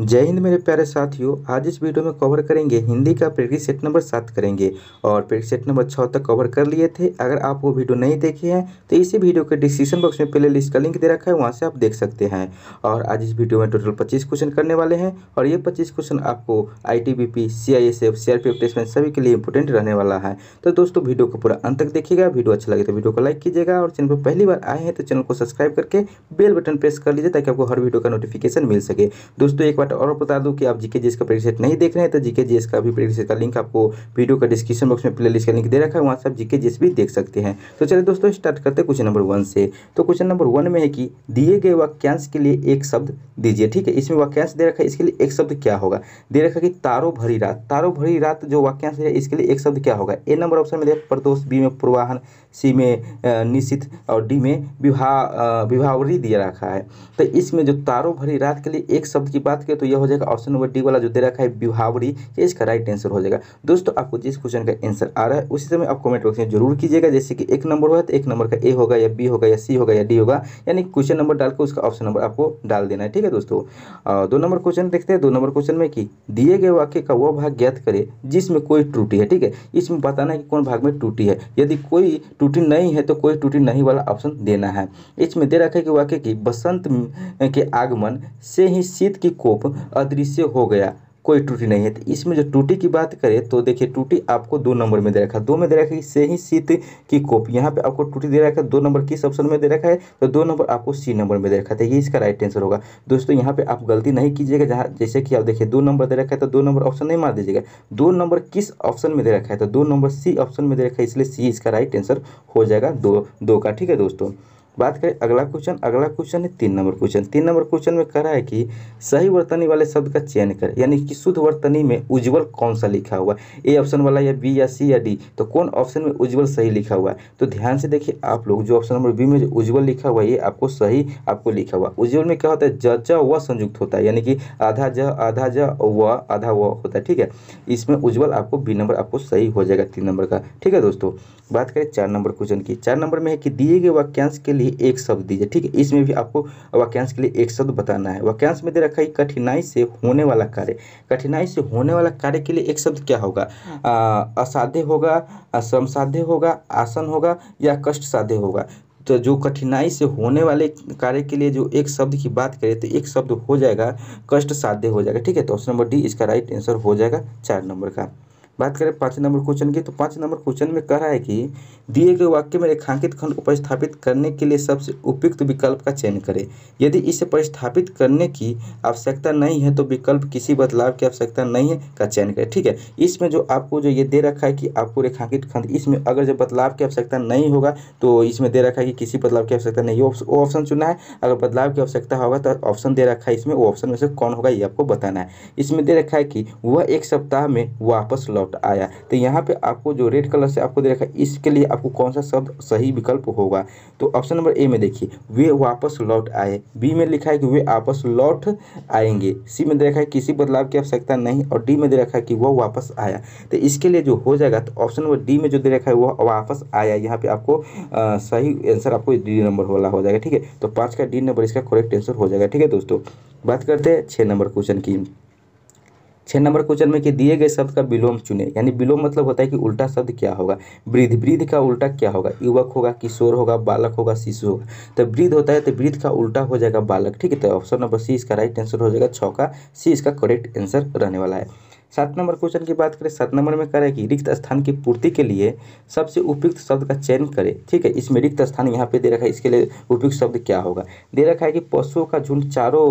जय हिंद मेरे प्यारे साथियों आज इस वीडियो में कवर करेंगे हिंदी का प्रैक्टिस सेट नंबर सात करेंगे और प्रैक्टिस सेट नंबर छः तक कवर कर लिए थे अगर आप वो वीडियो नहीं देखे हैं तो इसी वीडियो के डिस्क्रिप्शन बॉक्स में प्ले लिस्ट का लिंक दे रखा है वहाँ से आप देख सकते हैं और आज इस वीडियो में टोटल पच्चीस क्वेश्चन करने वाले हैं और ये पच्चीस क्वेश्चन आपको I T B P C I S F टेस्टमेंट सभी के लिए इंपॉर्टेंट रहने वाला है तो दोस्तों वीडियो को पूरा अंत तक देखिएगा वीडियो अच्छा लगे तो वीडियो को लाइक कीजिएगा और चैनल पर पहली बार आए हैं तो चैनल को सब्सक्राइब करके बेल बटन प्रेस कर लीजिए ताकि आपको हर वीडियो का नोटिफिकेशन मिल सके दोस्तों एक बार बट और बता दूं कि आप जीके जीएस का परीक्षा नहीं देख रहे हैं तो जीके जीएस का भी परीक्षा का लिंक आपको वीडियो का डिस्क्रिप्शन बॉक्स में प्ले का लिंक दे रखा है वहाँ से आप जीके जीएस भी देख सकते हैं तो चलिए दोस्तों स्टार्ट करते हैं क्वेश्चन नंबर वन से तो क्वेश्चन नंबर वन में है कि दिए गए वाक्यांश के लिए एक शब्द दीजिए ठीक है इसमें वाक्यांश दे रखा है इसके लिए एक शब्द क्या होगा दे रखा कि तारो भरी रात तारो भरी रात जो वाक्यांश है इसके लिए एक शब्द क्या होगा ए नंबर ऑप्शन में दिया प्रदोष बी में पूर्वाहन सी में निश्चित और डी में विवाह विवाहवरी दिया रखा है तो इसमें जो तारों भरी रात के लिए एक शब्द की बात करें तो यह हो जाएगा ऑप्शन नंबर डी वाला जो दे रखा है बिहावरी ये इसका राइट आंसर हो जाएगा दोस्तों आपको जिस क्वेश्चन का आंसर आ रहा है उसी समय आप कमेंट बॉक्स में जरूर कीजिएगा जैसे कि एक नंबर हुआ तो एक नंबर का ए होगा या बी होगा या सी होगा या डी होगा यानी क्वेश्चन नंबर डालकर उसका ऑप्शन नंबर आपको डाल देना है ठीक है दोस्तों दो नंबर क्वेश्चन देखते हैं दो नंबर क्वेश्चन में कि दिए गए वाक्य का वह भाग ज्ञात करे जिसमें कोई त्रुटि है ठीक है इसमें बताना है कि कौन भाग में त्रुटि है यदि कोई त्रुटि नहीं है तो कोई त्रुटि नहीं वाला ऑप्शन देना है इसमें दे रखा है कि वाक्य की बसंत के आगमन से ही शीत की कोप कोप अदृश्य हो गया कोई टूटी नहीं है तो इसमें जो टूटी की बात करें तो देखिए टूटी आपको दो नंबर में दे रखा है दो में दे रखा है से ही सीत की कोप यहाँ पे आपको टूटी दे रखा है दो नंबर किस ऑप्शन में दे रखा है तो दो नंबर आपको सी नंबर में दे रखा है ये इसका राइट आंसर होगा दोस्तों यहाँ पे आप गलती नहीं कीजिएगा जहाँ जैसे कि आप देखिए दो नंबर दे रखा है तो दो नंबर ऑप्शन नहीं मार दीजिएगा दो नंबर किस ऑप्शन में दे रखा है तो दो नंबर सी ऑप्शन में दे रखा है इसलिए सी इसका राइट आंसर हो जाएगा दो दो का ठीक है दोस्तों बात करें अगला क्वेश्चन अगला क्वेश्चन है तीन नंबर क्वेश्चन तीन नंबर क्वेश्चन में कह रहा है कि सही वर्तनी वाले शब्द का चयन करें यानी कि शुद्ध वर्तनी में उज्ज्वल कौन सा लिखा हुआ है ए ऑप्शन वाला या बी या सी या डी तो कौन ऑप्शन में उज्ज्वल सही लिखा हुआ है तो ध्यान से देखिए आप लोग जो ऑप्शन नंबर बी में जो उज्ज्वल लिखा हुआ है ये आपको सही आपको लिखा हुआ उज्जवल में क्या होता है ज व संयुक्त होता है यानी कि आधा ज आधा ज व आधा व होता है ठीक है इसमें उज्जवल आपको बी नंबर आपको सही हो जाएगा तीन नंबर का ठीक है दोस्तों बात करें चार नंबर क्वेश्चन की चार नंबर में है कि दिए गए वाक्यांश के लिए लिए एक शब्द दीजिए ठीक है इसमें भी आपको वाक्यांश के लिए एक शब्द बताना है वाक्यांश में दे रखा है कठिनाई से होने वाला कार्य कठिनाई से होने वाला कार्य के लिए एक शब्द क्या होगा असाध्य होगा श्रम साध्य होगा आसन होगा या कष्ट साध्य होगा तो जो कठिनाई से होने वाले कार्य के लिए जो एक शब्द की बात करें तो एक शब्द हो जाएगा कष्ट साध्य हो जाएगा ठीक है तो ऑप्शन नंबर डी इसका राइट आंसर हो जाएगा चार नंबर का बात करें पाँच नंबर क्वेश्चन की तो पाँच नंबर क्वेश्चन में कह रहा है कि दिए गए वाक्य में रेखांकित खंड को करने के लिए सबसे उपयुक्त विकल्प का चयन करें यदि इसे प्रस्थापित करने की आवश्यकता नहीं है तो विकल्प किसी बदलाव की आवश्यकता नहीं है का चयन करें ठीक है इसमें जो आपको जो ये दे रखा है कि आपको रेखांकित खंड इसमें अगर जो बदलाव की आवश्यकता नहीं होगा तो इसमें दे रखा है कि किसी बदलाव की आवश्यकता नहीं वो ऑप्शन चुना है अगर बदलाव की आवश्यकता होगा तो ऑप्शन दे रखा है इसमें वो ऑप्शन में से कौन होगा ये आपको बताना है इसमें दे रखा है कि वह एक सप्ताह में वापस लौट शब्द आया तो यहाँ पे आपको जो रेड कलर से आपको दे रखा है इसके लिए आपको कौन सा शब्द सही विकल्प होगा तो ऑप्शन नंबर ए में देखिए वे वापस लौट आए बी में लिखा है कि वे आपस लौट आएंगे सी में दे रखा है किसी बदलाव की आवश्यकता नहीं और डी में दे रखा है कि वह वापस आया तो इसके लिए जो हो जाएगा तो ऑप्शन नंबर डी में जो दे रखा है वह वापस आया यहाँ पर आपको सही आंसर आपको डी नंबर वाला हो जाएगा ठीक है तो पाँच का डी नंबर इसका करेक्ट आंसर हो जाएगा ठीक है दोस्तों बात करते हैं छः नंबर क्वेश्चन की छः नंबर क्वेश्चन में कि दिए गए शब्द का विलोम चुने यानी विलोम मतलब होता है कि उल्टा शब्द क्या होगा वृद्ध वृद्ध का उल्टा क्या होगा युवक होगा किशोर होगा बालक होगा शिशु होगा तो वृद्ध होता है तो वृद्ध का उल्टा हो जाएगा बालक ठीक है तो ऑप्शन नंबर सी इसका राइट आंसर हो जाएगा छः का सी इसका करेक्ट आंसर रहने वाला है सात नंबर क्वेश्चन की बात करें सात नंबर में कह रहा है कि रिक्त स्थान की पूर्ति के लिए सबसे उपयुक्त शब्द का चयन करें ठीक है इसमें रिक्त स्थान यहाँ पे दे रखा है इसके लिए उपयुक्त शब्द क्या होगा दे रखा है कि पशुओं का झुंड चारों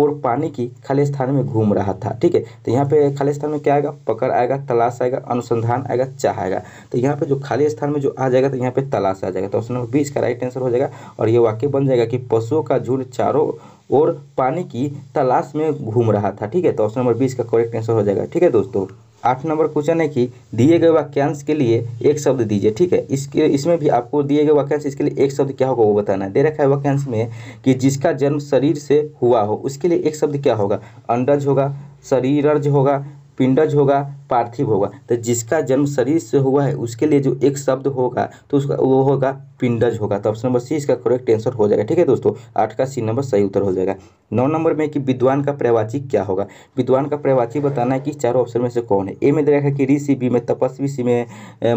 ओर पानी की खाली स्थान में घूम रहा था ठीक है तो यहाँ पे खाली स्थान में क्या आएगा पकड़ आएगा तलाश आएगा अनुसंधान आएगा चाह आएगा तो यहाँ पे जो खाली स्थान में जो आ जाएगा तो यहाँ पे तलाश आ जाएगा तो option number B right answer हो जाएगा और ये वाक्य बन जाएगा कि पशुओं का झुंड चारों और पानी की तलाश में घूम रहा था ठीक है तो ऑप्शन नंबर बीस का करेक्ट आंसर हो जाएगा ठीक है दोस्तों आठ नंबर क्वेश्चन है कि दिए गए वाक्यांश के लिए एक शब्द दीजिए ठीक है इसके इसमें भी आपको दिए गए वाक्यांश इसके लिए एक शब्द क्या होगा वो बताना है दे रखा है वाक्यांश में कि जिसका जन्म शरीर से हुआ हो उसके लिए एक शब्द क्या होगा अंडज होगा शरीरज होगा पिंडज होगा पार्थिव होगा तो जिसका जन्म शरीर से हुआ है उसके लिए जो एक शब्द होगा तो उसका वो होगा पिंडज होगा तो ऑप्शन नंबर सी इसका करेक्ट आंसर हो जाएगा ठीक है दोस्तों आठ का सी नंबर सही उत्तर हो जाएगा नौ नंबर में कि विद्वान का पर्यावाची क्या होगा विद्वान का पर्यावाची बताना है कि चारों ऑप्शन में से कौन है ए में देखा कि ऋषि बी में तपस्वी सी में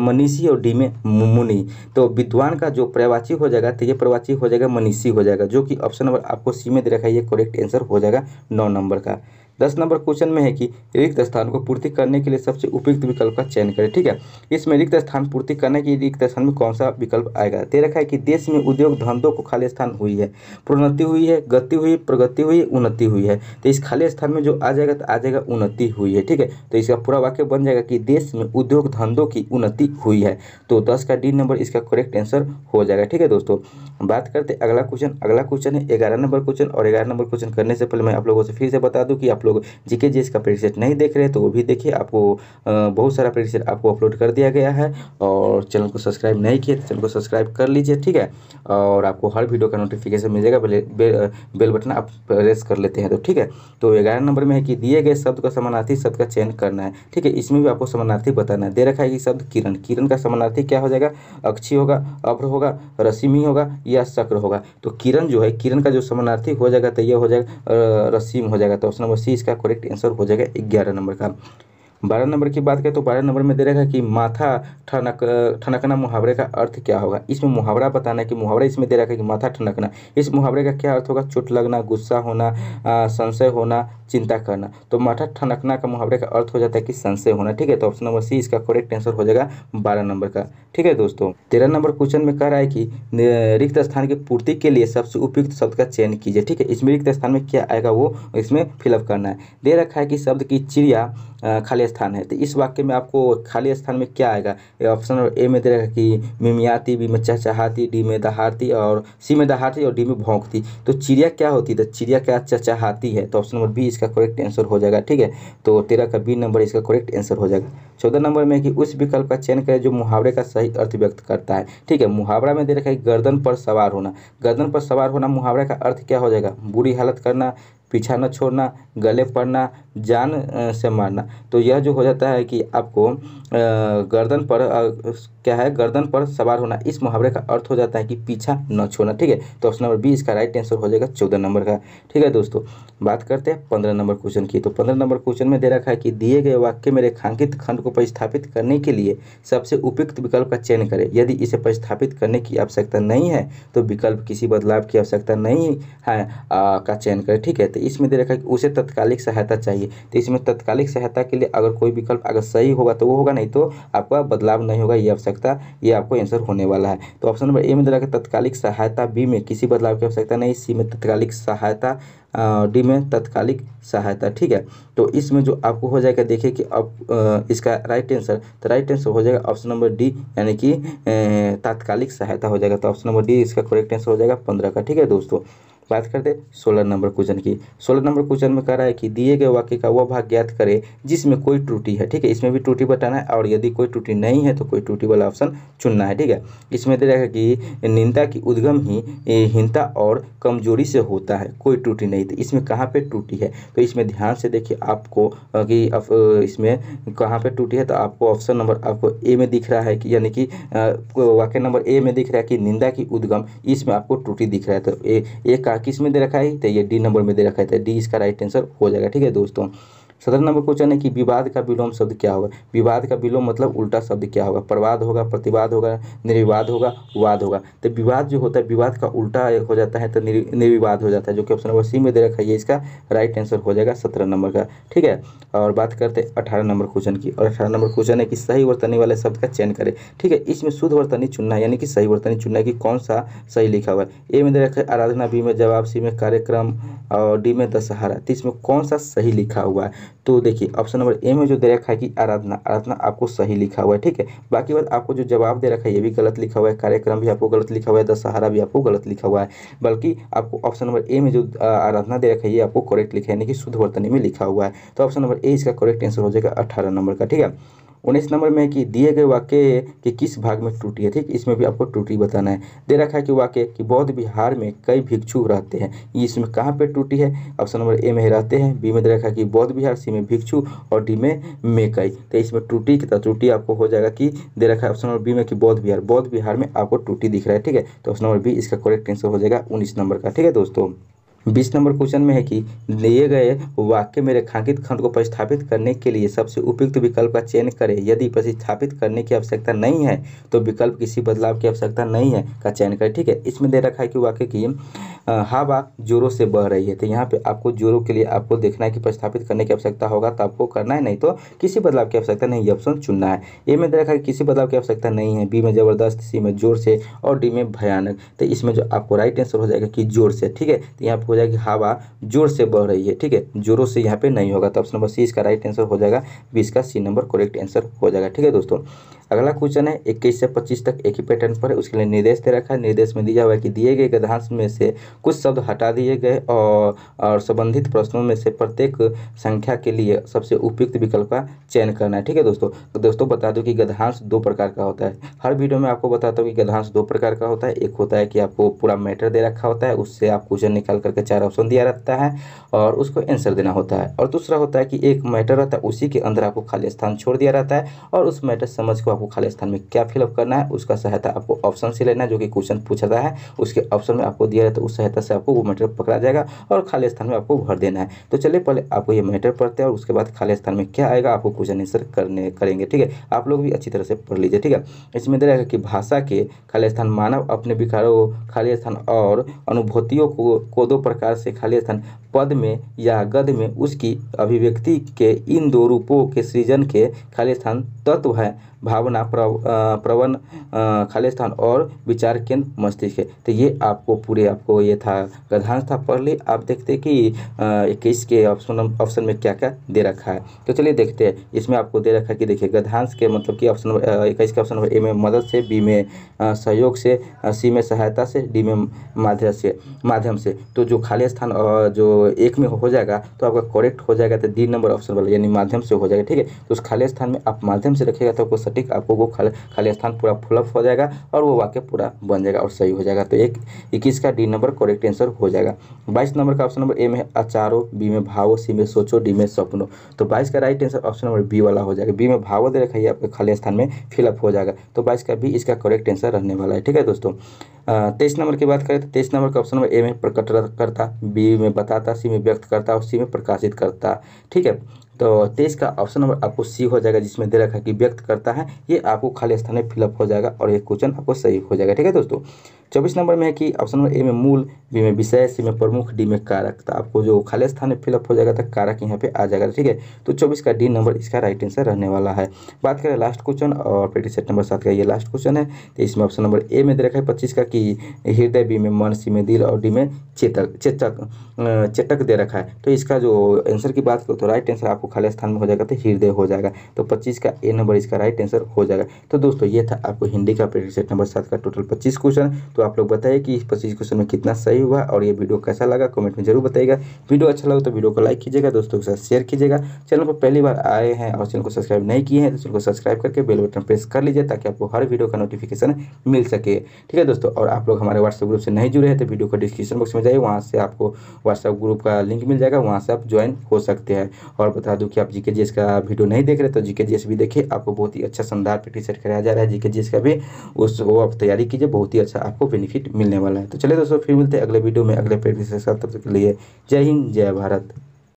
मनीषी और डी में मुनि तो विद्वान का जो पर्यावाची हो जाएगा तो ये प्रवाची हो जाएगा मनीषी हो जाएगा जो कि ऑप्शन नंबर आपको सी में देखा रखा है ये करेक्ट आंसर हो जाएगा नौ नंबर का दस नंबर क्वेश्चन में है कि रिक्त स्थान को पूर्ति करने के लिए लिए सबसे उपयुक्त विकल्प का चयन करें ठीक है इसमें रिक्त स्थान पूर्ति करने के रिक्त स्थान में कौन सा विकल्प आएगा दे तो रखा है कि देश में उद्योग धंधों को खाली स्थान हुई है प्रोन्नति हुई है गति हुई प्रगति हुई उन्नति हुई है तो इस खाली स्थान में जो आ जाएगा तो आ जाएगा उन्नति हुई है ठीक है तो इसका पूरा वाक्य बन जाएगा कि देश में उद्योग धंधों की उन्नति हुई है तो दस का डी नंबर इसका करेक्ट आंसर हो जाएगा ठीक है दोस्तों बात करते अगला क्वेश्चन अगला क्वेश्चन है ग्यारह नंबर क्वेश्चन और ग्यारह नंबर क्वेश्चन करने से पहले मैं आप लोगों से फिर से बता दूं कि आप लोग जीके जी इसका प्रेड नहीं देख रहे तो वो भी देखिए आपको बहुत सारा प्रैक्टिस आपको अपलोड कर दिया गया है और चैनल को सब्सक्राइब नहीं किया तो चैनल को सब्सक्राइब कर लीजिए ठीक है और आपको हर वीडियो का नोटिफिकेशन मिल जाएगा बेल, बटन आप प्रेस कर लेते हैं तो ठीक है तो ग्यारह नंबर में है कि दिए गए शब्द का समानार्थी शब्द का चयन करना है ठीक है इसमें भी आपको समानार्थी बताना है दे रखा है कि शब्द किरण किरण का समानार्थी क्या हो जाएगा अक्षी होगा अभ्र होगा रसीमी होगा या शक्र होगा तो किरण जो है किरण का जो समानार्थी हो जाएगा तो यह हो जाएगा रसीम हो जाएगा तो ऑप्शन नंबर सी इसका करेक्ट आंसर हो जाएगा ग्यारह नंबर का बारह नंबर की बात करें तो बारह नंबर में दे रखा है कि माथा ठनक ठनकना मुहावरे का अर्थ क्या होगा इसमें मुहावरा बताना है कि मुहावरा इसमें दे रखा है कि माथा ठनकना इस मुहावरे का क्या अर्थ होगा चोट लगना गुस्सा होना संशय होना चिंता करना तो माथा ठनकना का मुहावरे का अर्थ हो जाता है कि संशय होना ठीक है तो ऑप्शन नंबर सी इसका करेक्ट आंसर हो जाएगा बारह नंबर का ठीक है दोस्तों तेरह नंबर क्वेश्चन में कह रहा है कि रिक्त स्थान की पूर्ति के लिए सबसे उपयुक्त शब्द का चयन कीजिए ठीक है इसमें रिक्त स्थान में क्या आएगा वो इसमें फिलअप करना है दे रखा है कि शब्द की चिड़िया खाली स्थान है तो इस वाक्य में आपको खाली स्थान में क्या आएगा ऑप्शन ए में दे रहेगा कि मिमियाती बी में चहचहाती डी में दहाड़ती और सी में दहाड़ती और डी में भौंकती तो चिड़िया क्या होती है तो चिड़िया क्या चहचहाती है तो ऑप्शन नंबर बी इसका करेक्ट आंसर हो जाएगा ठीक है तो तेरह का बी नंबर इसका करेक्ट आंसर हो जाएगा चौदह नंबर में कि उस विकल्प का चयन करें जो मुहावरे का सही अर्थ व्यक्त करता है ठीक है मुहावरा में दे रखा है गर्दन पर सवार होना गर्दन पर सवार होना मुहावरे का अर्थ क्या हो जाएगा बुरी हालत करना पीछा ना छोड़ना गले पड़ना जान से मारना तो यह जो हो जाता है कि आपको गर्दन पर क्या है गर्दन पर सवार होना इस मुहावरे का अर्थ हो जाता है कि पीछा न छोड़ना ठीक है तो ऑप्शन नंबर बी इसका राइट आंसर हो जाएगा चौदह नंबर का ठीक है दोस्तों बात करते हैं पंद्रह नंबर क्वेश्चन की तो पंद्रह नंबर क्वेश्चन में दे रखा है कि दिए गए वाक्य में रेखांकित खंड को परिस्थापित करने के लिए सबसे उपयुक्त विकल्प का चयन करें यदि इसे परिस्थापित करने की आवश्यकता नहीं है तो विकल्प किसी बदलाव की आवश्यकता नहीं है का चयन करें ठीक है तो इसमें दे रखा है कि उसे तत्कालिक सहायता चाहिए तो इसमें तत्कालिक सहायता के लिए अगर कोई विकल्प अगर सही होगा तो वो होगा नहीं तो आपका बदलाव नहीं होगा ये आवश्यकता ये आपको आंसर होने वाला है तो ऑप्शन नंबर ए में दे रखा है तत्कालिक सहायता बी में किसी बदलाव की आवश्यकता नहीं सी में तत्कालिक सहायता डी में तत्कालिक सहायता ठीक है तो इसमें जो आपको हो जाएगा देखिए कि अब इसका राइट आंसर तो राइट आंसर हो जाएगा ऑप्शन नंबर डी यानी कि तात्कालिक सहायता हो जाएगा तो ऑप्शन नंबर डी इसका करेक्ट आंसर हो जाएगा पंद्रह का ठीक है दोस्तों बात करते सोलह नंबर क्वेश्चन की सोलह नंबर क्वेश्चन में कह रहा है कि दिए गए वाक्य का वह भाग ज्ञात करे जिसमें कोई त्रुटि है ठीक है इसमें भी त्रुटि बताना है और यदि कोई त्रुटि नहीं है तो कोई त्रुटि वाला ऑप्शन चुनना है ठीक है इसमें दे है कि निंदा की उद्गम ही हिंता और कमजोरी से होता है कोई त्रुटि नहीं तो इसमें कहाँ पर त्रुटि है तो इसमें ध्यान से देखिए आपको कि इसमें कहाँ पर त्रुटि है तो आपको ऑप्शन नंबर आपको ए में दिख रहा है कि यानी कि वाक्य नंबर ए में दिख रहा है कि निंदा की उद्गम इसमें आपको त्रुटि दिख रहा है तो ए का किस में दे रखा है तो ये डी नंबर में दे रखा है तो डी इसका राइट आंसर हो जाएगा ठीक है दोस्तों सत्रह नंबर क्वेश्चन है कि विवाद का विलोम शब्द क्या होगा विवाद का विलोम मतलब उल्टा शब्द क्या होगा प्रवाद होगा प्रतिवाद होगा निर्विवाद होगा वाद होगा तो विवाद जो होता है विवाद का उल्टा हो जाता है तो निर्विवाद हो जाता है जो कि ऑप्शन नंबर सी में दे रखा है इसका राइट आंसर हो जाएगा सत्रह नंबर का ठीक है और बात करते हैं अठारह नंबर क्वेश्चन की और अठारह नंबर क्वेश्चन है कि सही वर्तनी वाले शब्द का चयन करें ठीक है इसमें शुद्ध वर्तनी चुनना है यानी कि सही वर्तनी चुनना है कि कौन सा सही लिखा हुआ है ए में दे रखा है आराधना बी में जवाब सी में कार्यक्रम और डी में दशहरा तो इसमें कौन सा सही लिखा हुआ है तो देखिए ऑप्शन नंबर ए में जो दे रखा है कि आराधना आराधना आपको सही लिखा हुआ है ठीक है बाकी बात आपको जो जवाब दे रखा है ये भी गलत लिखा हुआ है कार्यक्रम भी आपको गलत लिखा हुआ है दशहरा भी आपको गलत लिखा हुआ है बल्कि आपको ऑप्शन नंबर ए में जो आराधना दे रखा है ये आपको करेक्ट लिखा है यानी कि शुद्ध वर्तनी में लिखा हुआ है तो ऑप्शन नंबर ए इसका करेक्ट आंसर हो जाएगा अठारह नंबर का ठीक है उन्नीस नंबर में कि दिए गए वाक्य के किस भाग में टूटी है ठीक इसमें भी आपको टूटी बताना है दे रखा है कि वाक्य कि बौद्ध बिहार में कई भिक्षु रहते हैं इसमें कहाँ पर टूटी है ऑप्शन नंबर ए में रहते हैं बी में दे रखा है कि बौद्ध बिहार सी में भिक्षु और डी में मे कई तो इसमें टूटी कितना टूटी आपको हो जाएगा कि दे रखा है ऑप्शन नंबर बी में कि बौद्ध बिहार बौद्ध बिहार में आपको टूटी दिख रहा है ठीक है तो ऑप्शन नंबर बी इसका करेक्ट आंसर हो जाएगा उन्नीस नंबर का ठीक है दोस्तों बीस नंबर क्वेश्चन में है कि दिए गए वाक्य में रेखांकित खंड को प्रतिस्थापित करने के लिए सबसे उपयुक्त विकल्प का चयन करें यदि प्रतिस्थापित करने की आवश्यकता नहीं है तो विकल्प किसी बदलाव की आवश्यकता नहीं है का चयन करें ठीक है इसमें दे रखा है कि वाक्य की हवा जोरों से बह रही है तो यहाँ पे आपको जोरों के लिए आपको देखना है कि प्रस्थापित करने की आवश्यकता होगा तो आपको करना है नहीं तो किसी बदलाव की आवश्यकता नहीं ऑप्शन चुनना है ए में देखा कि किसी बदलाव की आवश्यकता नहीं है बी में ज़बरदस्त सी में जोर से और डी में भयानक तो इसमें जो आपको राइट आंसर हो जाएगा कि जोर से ठीक है तो यहाँ पर हो जाएगी हवा जोर से बह रही है ठीक है जोरों से यहाँ पर नहीं होगा तो ऑप्शन नंबर सी इसका राइट आंसर हो जाएगा बी इसका सी नंबर करेक्ट आंसर हो जाएगा ठीक है दोस्तों अगला क्वेश्चन है इक्कीस से पच्चीस तक एक ही पैटर्न पर है उसके लिए निर्देश दे रखा है निर्देश में दिया हुआ है कि दिए गए गद्यांश में से कुछ शब्द हटा दिए गए और, और संबंधित प्रश्नों में से प्रत्येक संख्या के लिए सबसे उपयुक्त विकल्प का चयन करना है ठीक है दोस्तों तो दोस्तों बता दो कि गद्यांश दो प्रकार का होता है हर वीडियो में आपको बताता हूँ कि गद्यांश दो प्रकार का होता है एक होता है कि आपको पूरा मैटर दे रखा होता है उससे आप क्वेश्चन निकाल करके चार ऑप्शन दिया रहता है और उसको आंसर देना होता है और दूसरा होता है कि एक मैटर रहता है उसी के अंदर आपको खाली स्थान छोड़ दिया रहता है और उस मैटर समझ को आपको खाली स्थान में क्या फिलअप करना है उसका सहायता आपको ऑप्शन से लेना है जो कि क्वेश्चन पूछा रहा है उसके ऑप्शन में आपको दिया जाता है तो उस सहायता से आपको वो मैटर पकड़ा जाएगा और खाली स्थान में आपको भर देना है तो चलिए पहले आपको ये मैटर पढ़ते हैं और उसके बाद खाली स्थान में क्या आएगा आपको क्वेश्चन आंसर करने करेंगे ठीक है आप लोग भी अच्छी तरह से पढ़ लीजिए ठीक है इसमें दे रहेगा कि भाषा के खाली स्थान मानव अपने विकारों खाली स्थान और अनुभूतियों को, को दो प्रकार से खाली स्थान पद में या गद में उसकी अभिव्यक्ति के इन दो रूपों के सृजन के खाली स्थान तत्व है भावना प्रव, प्रवन खाली स्थान और विचार केंद्र मस्तिष्क है तो ये आपको पूरे आपको ये था गधांश था पहले आप देखते कि इक्कीस के ऑप्शन ऑप्शन में क्या क्या दे रखा है तो चलिए देखते हैं इसमें आपको दे रखा है कि देखिए गधांश के मतलब कि ऑप्शन इक्कीस के ऑप्शन नंबर ए में मदद से बी में सहयोग से सी में सहायता से डी में माध्यम से माध्यम से तो जो खाली स्थान जो एक में हो जाएगा तो आपका करेक्ट हो जाएगा तो डी नंबर ऑप्शन वाला यानी माध्यम से हो जाएगा ठीक है तो उस खाली स्थान में आप माध्यम से रखेगा तो आपको सटीक आपको वो खाली खाली स्थान पूरा फुलअप हो जाएगा और वो वाक्य पूरा बन जाएगा और सही हो जाएगा तो एक इक्कीस का डी नंबर करेक्ट आंसर हो जाएगा बाईस नंबर का ऑप्शन नंबर ए में अचारो बी में भावो सी में सोचो डी में सपनो तो बाईस का right answer option number B वाला हो जाएगा बी में भावो दे रखा है आपके खाली स्थान में फिलअप हो जाएगा तो बाईस का बी इसका करेक्ट आंसर रहने वाला है ठीक है दोस्तों तेईस नंबर की बात करें तो तेईस नंबर का ऑप्शन नंबर ए में प्रकट करता बी में बताता सी में व्यक्त करता और सी में प्रकाशित करता ठीक है तो तेईस का ऑप्शन नंबर आपको सी हो जाएगा जिसमें दे रखा है कि व्यक्त करता है ये आपको खाली स्थान में फिलअप हो जाएगा और ये क्वेश्चन आपको सही हो जाएगा ठीक है दोस्तों चौबीस नंबर में है कि ऑप्शन नंबर ए में मूल बी में विषय सी में प्रमुख डी में कारक तो आपको जो खाली स्थान में फिलअप हो जाएगा तो कारक यहाँ पे आ जाएगा ठीक है तो चौबीस का डी नंबर इसका राइट आंसर रहने वाला है बात करें लास्ट क्वेश्चन और प्रैक्टिस सेट नंबर सात का ये लास्ट क्वेश्चन है तो इसमें ऑप्शन नंबर ए में दे रखा है पच्चीस का कि हृदय बी में मन सी में दिल और डी में चेतक चेतक चेतक दे रखा है तो इसका जो आंसर की बात करो तो राइट आंसर आपको खाली स्थान में हो जाएगा तो हृदय हो जाएगा तो पच्चीस का ए नंबर इसका राइट आंसर हो जाएगा तो दोस्तों ये था आपको हिंदी का सेट नंबर सात का टोटल पच्चीस क्वेश्चन तो आप लोग बताइए कि इस पच्चीस क्वेश्चन में कितना सही हुआ और ये वीडियो कैसा लगा कमेंट में जरूर बताइएगा वीडियो अच्छा लगा तो वीडियो को लाइक कीजिएगा दोस्तों के साथ शेयर कीजिएगा चैनल पर पहली बार आए हैं और चैनल को सब्सक्राइब नहीं किए हैं तो चैनल को सब्सक्राइब करके बेल बटन प्रेस कर लीजिए ताकि आपको हर वीडियो का नोटिफिकेशन मिल सके ठीक है दोस्तों और आप लोग हमारे व्हाट्सएप ग्रुप से नहीं जुड़े हैं तो वीडियो को डिस्क्रिप्शन बॉक्स में जाइए वहाँ से आपको व्हाट्सएप ग्रुप का लिंक मिल जाएगा वहाँ से आप ज्वाइन हो सकते हैं और बता दूं कि आप जीके जीएस का वीडियो नहीं देख रहे तो जीके जीएस भी देखिए आपको बहुत ही अच्छा शानदार प्रैक्टिस कराया जा रहा है जीके जीएस का भी उस वो आप तैयारी कीजिए बहुत ही अच्छा आपको बेनिफिट मिलने वाला है तो चलिए दोस्तों फिर मिलते हैं अगले वीडियो में अगले प्रैक्टिस के साथ तब तक के लिए जय हिंद जय भारत